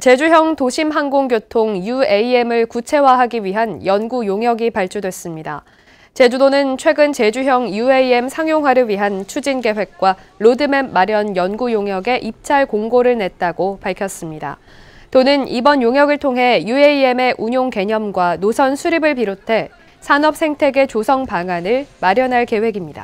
제주형 도심 항공교통 UAM을 구체화하기 위한 연구 용역이 발주됐습니다. 제주도는 최근 제주형 UAM 상용화를 위한 추진 계획과 로드맵 마련 연구 용역에 입찰 공고를 냈다고 밝혔습니다. 도는 이번 용역을 통해 UAM의 운용 개념과 노선 수립을 비롯해 산업 생태계 조성 방안을 마련할 계획입니다.